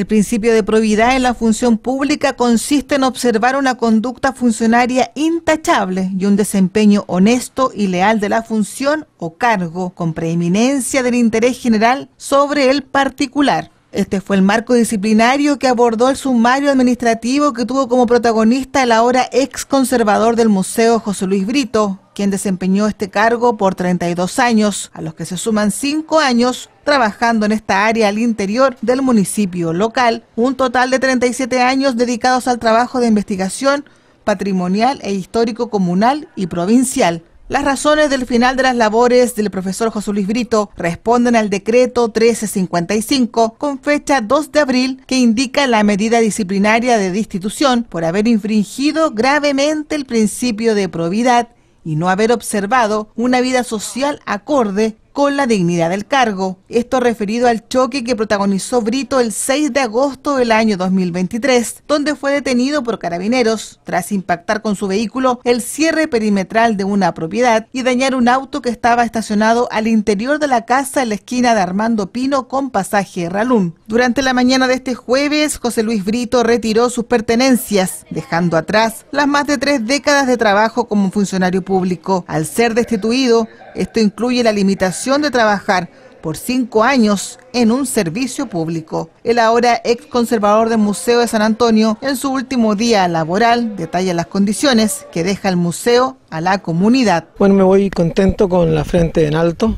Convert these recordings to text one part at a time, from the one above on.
El principio de probidad en la función pública consiste en observar una conducta funcionaria intachable y un desempeño honesto y leal de la función o cargo con preeminencia del interés general sobre el particular. Este fue el marco disciplinario que abordó el sumario administrativo que tuvo como protagonista el ahora ex conservador del museo José Luis Brito, quien desempeñó este cargo por 32 años, a los que se suman 5 años trabajando en esta área al interior del municipio local, un total de 37 años dedicados al trabajo de investigación patrimonial e histórico comunal y provincial. Las razones del final de las labores del profesor José Luis Brito responden al decreto 1355 con fecha 2 de abril que indica la medida disciplinaria de destitución por haber infringido gravemente el principio de probidad y no haber observado una vida social acorde con la dignidad del cargo. Esto referido al choque que protagonizó Brito el 6 de agosto del año 2023, donde fue detenido por carabineros tras impactar con su vehículo el cierre perimetral de una propiedad y dañar un auto que estaba estacionado al interior de la casa en la esquina de Armando Pino con pasaje Ralún. Durante la mañana de este jueves, José Luis Brito retiró sus pertenencias, dejando atrás las más de tres décadas de trabajo como funcionario público. Al ser destituido, esto incluye la limitación de trabajar por cinco años en un servicio público. El ahora ex conservador del Museo de San Antonio, en su último día laboral, detalla las condiciones que deja el museo a la comunidad. Bueno, me voy contento con la frente en alto,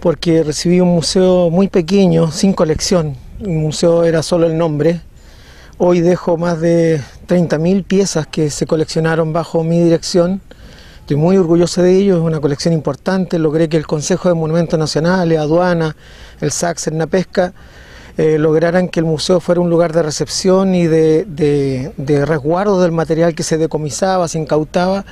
porque recibí un museo muy pequeño, sin colección. El museo era solo el nombre. Hoy dejo más de 30.000 piezas que se coleccionaron bajo mi dirección Estoy muy orgulloso de ellos, es una colección importante. Logré que el Consejo de Monumentos Nacionales, Aduana, el SACS, la Pesca... Eh, lograran que el museo fuera un lugar de recepción y de resguardo del material que se decomisaba, se incautaba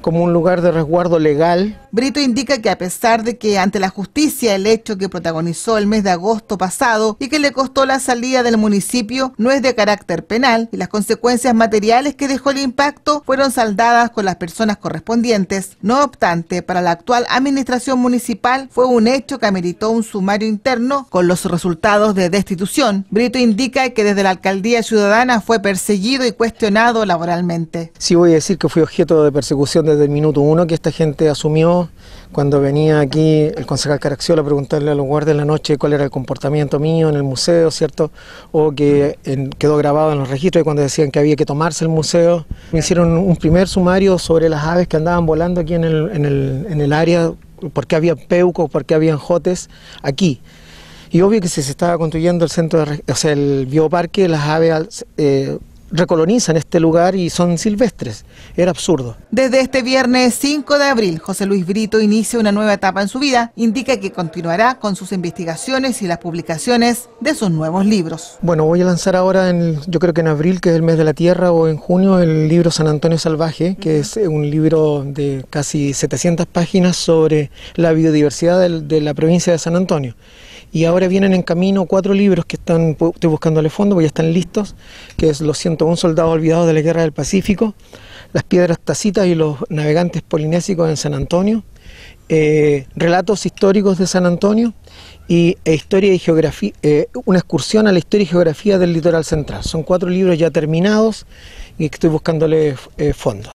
como un lugar de resguardo legal. Brito indica que a pesar de que ante la justicia el hecho que protagonizó el mes de agosto pasado y que le costó la salida del municipio no es de carácter penal y las consecuencias materiales que dejó el impacto fueron saldadas con las personas correspondientes. No obstante, para la actual administración municipal fue un hecho que ameritó un sumario interno con los resultados de destitución. Brito indica que desde la alcaldía ciudadana fue perseguido y cuestionado laboralmente. Sí voy a decir que fui objeto de persecución desde el minuto uno que esta gente asumió cuando venía aquí el concejal Caracciola a preguntarle a los guardias en la noche cuál era el comportamiento mío en el museo, ¿cierto? O que quedó grabado en los registros y cuando decían que había que tomarse el museo. Me hicieron un primer sumario sobre las aves que andaban volando aquí en el, área, por qué había peucos, por qué había jotes aquí. Y obvio que si se estaba construyendo el centro, de, o sea, el bioparque, las aves eh, recolonizan este lugar y son silvestres. Era absurdo. Desde este viernes 5 de abril, José Luis Brito inicia una nueva etapa en su vida. Indica que continuará con sus investigaciones y las publicaciones de sus nuevos libros. Bueno, voy a lanzar ahora, en, yo creo que en abril, que es el mes de la tierra, o en junio, el libro San Antonio Salvaje, que es eh, un libro de casi 700 páginas sobre la biodiversidad de la provincia de San Antonio. Y ahora vienen en camino cuatro libros que están, estoy buscándole fondo, porque ya están listos, que es Los 101 soldados olvidados de la Guerra del Pacífico, Las piedras tacitas y los navegantes polinésicos en San Antonio, eh, Relatos históricos de San Antonio y e historia y geografía, eh, una excursión a la historia y geografía del litoral central. Son cuatro libros ya terminados y estoy buscándole eh, fondo.